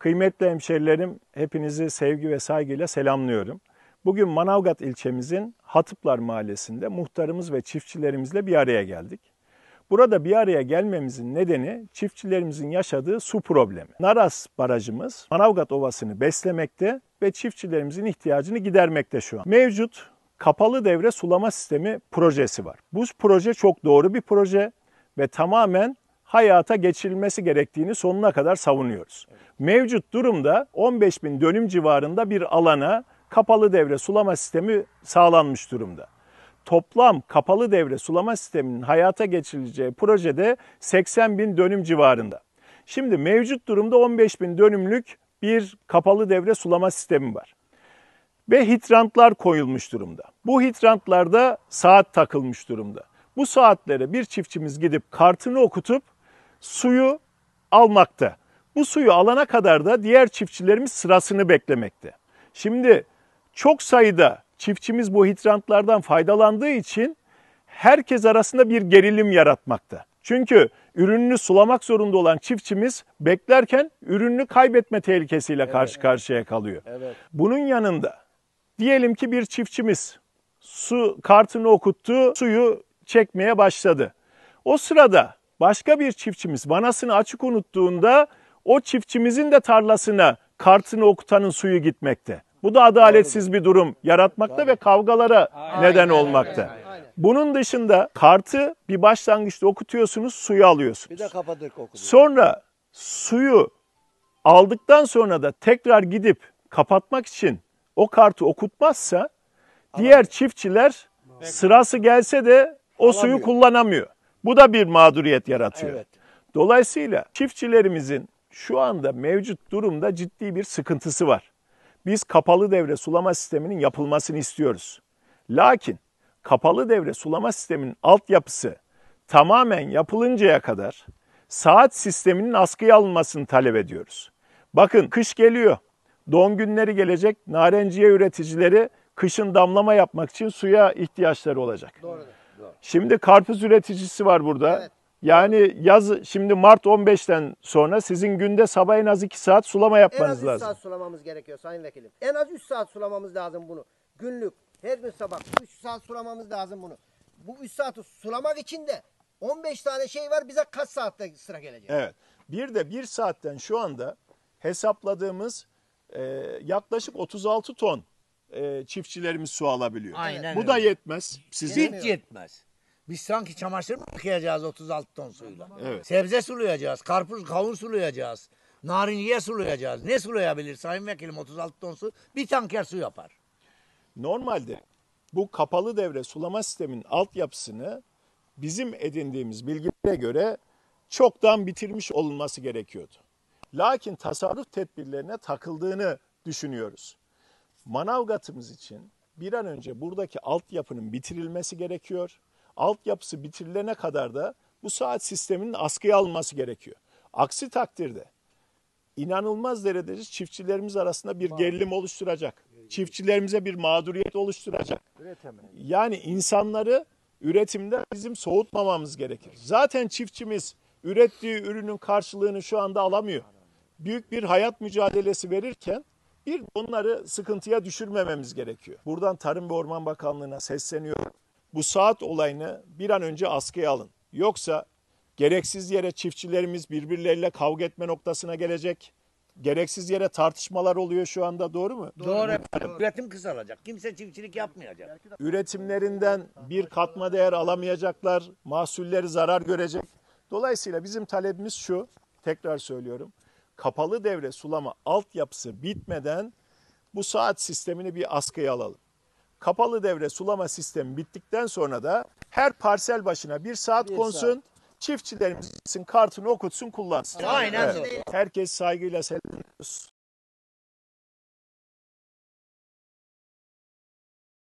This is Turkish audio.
Kıymetli hemşerilerim, hepinizi sevgi ve saygıyla selamlıyorum. Bugün Manavgat ilçemizin Hatıplar Mahallesi'nde muhtarımız ve çiftçilerimizle bir araya geldik. Burada bir araya gelmemizin nedeni çiftçilerimizin yaşadığı su problemi. Naras Barajımız Manavgat Ovası'nı beslemekte ve çiftçilerimizin ihtiyacını gidermekte şu an. Mevcut kapalı devre sulama sistemi projesi var. Bu proje çok doğru bir proje ve tamamen hayata geçirilmesi gerektiğini sonuna kadar savunuyoruz. Mevcut durumda 15 bin dönüm civarında bir alana kapalı devre sulama sistemi sağlanmış durumda. Toplam kapalı devre sulama sisteminin hayata geçirileceği projede 80 bin dönüm civarında. Şimdi mevcut durumda 15 bin dönümlük bir kapalı devre sulama sistemi var. Ve hitrantlar koyulmuş durumda. Bu hitrantlarda saat takılmış durumda. Bu saatlere bir çiftçimiz gidip kartını okutup suyu almakta. Bu suyu alana kadar da diğer çiftçilerimiz sırasını beklemekte. Şimdi çok sayıda çiftçimiz bu hidrantlardan faydalandığı için herkes arasında bir gerilim yaratmakta. Çünkü ürününü sulamak zorunda olan çiftçimiz beklerken ürününü kaybetme tehlikesiyle evet. karşı karşıya kalıyor. Evet. Bunun yanında diyelim ki bir çiftçimiz su kartını okuttu, suyu çekmeye başladı. O sırada başka bir çiftçimiz vanasını açık unuttuğunda o çiftçimizin de tarlasına kartını okutanın suyu gitmekte. Bu da adaletsiz bir durum yaratmakta ve kavgalara neden olmakta. Bunun dışında kartı bir başlangıçta okutuyorsunuz, suyu alıyorsunuz. Sonra suyu aldıktan sonra da tekrar gidip kapatmak için o kartı okutmazsa diğer çiftçiler sırası gelse de o suyu kullanamıyor. Bu da bir mağduriyet yaratıyor. Evet. Dolayısıyla çiftçilerimizin şu anda mevcut durumda ciddi bir sıkıntısı var. Biz kapalı devre sulama sisteminin yapılmasını istiyoruz. Lakin kapalı devre sulama sisteminin altyapısı tamamen yapılıncaya kadar saat sisteminin askıya alınmasını talep ediyoruz. Bakın kış geliyor. Don günleri gelecek. Narenciye üreticileri kışın damlama yapmak için suya ihtiyaçları olacak. Doğru. Şimdi karpuz üreticisi var burada. Evet. Yani yaz şimdi Mart 15'ten sonra sizin günde sabah en az 2 saat sulama yapmanız lazım. En az 3 saat sulamamız gerekiyor Sayın Vekilim. En az 3 saat sulamamız lazım bunu. Günlük her gün sabah 3 saat sulamamız lazım bunu. Bu 3 saati sulamak için de 15 tane şey var bize kaç saatte sıra gelecek? Evet. Bir de 1 saatten şu anda hesapladığımız e, yaklaşık 36 ton e, çiftçilerimiz su alabiliyor. Aynen Bu da yetmez. Sizin Hiç yetmez. Biz sanki çamaşır mı yıkayacağız 36 ton suyla? Evet. Sebze sulayacağız, karpuz, kavun sulayacağız, narinciye sulayacağız. Ne sulayabilir sayın vekilim 36 ton su? Bir tanker su yapar. Normalde bu kapalı devre sulama sistemin altyapısını bizim edindiğimiz bilgilere göre çoktan bitirmiş olunması gerekiyordu. Lakin tasarruf tedbirlerine takıldığını düşünüyoruz. Manavgat'ımız için bir an önce buradaki altyapının bitirilmesi gerekiyor. Altyapısı bitirilene kadar da bu saat sisteminin askıya alınması gerekiyor. Aksi takdirde inanılmaz derecede çiftçilerimiz arasında bir gerilim oluşturacak. Çiftçilerimize bir mağduriyet oluşturacak. Yani insanları üretimde bizim soğutmamamız gerekir. Zaten çiftçimiz ürettiği ürünün karşılığını şu anda alamıyor. Büyük bir hayat mücadelesi verirken bir onları sıkıntıya düşürmememiz gerekiyor. Buradan Tarım ve Orman Bakanlığı'na sesleniyorum. Bu saat olayını bir an önce askıya alın. Yoksa gereksiz yere çiftçilerimiz birbirleriyle kavga etme noktasına gelecek. Gereksiz yere tartışmalar oluyor şu anda doğru mu? Doğru. doğru. doğru. Üretim kısalacak. Kimse çiftçilik yapmayacak. Üretimlerinden bir katma değer alamayacaklar. Mahsulleri zarar görecek. Dolayısıyla bizim talebimiz şu. Tekrar söylüyorum kapalı devre sulama altyapısı bitmeden bu saat sistemini bir askıya alalım. Kapalı devre sulama sistemi bittikten sonra da her parsel başına bir saat bir konsun. Saat. Çiftçilerimizin kartını okutsun, kullansın. Aynen evet. Herkes saygıyla selamlıyoruz.